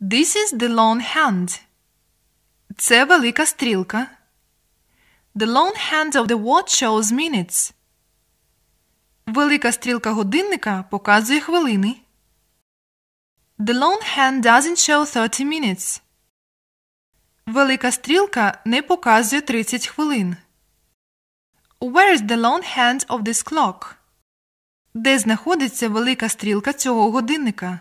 This is the long hand. Це велика стрілка. The long hand of the watch shows minutes. Велика стрілка годинника показує хвилини. The long hand doesn't show 30 minutes. Велика стрілка не показує 30 хвилин. Where is the long hand of this clock? Де знаходиться велика стрілка цього годинника?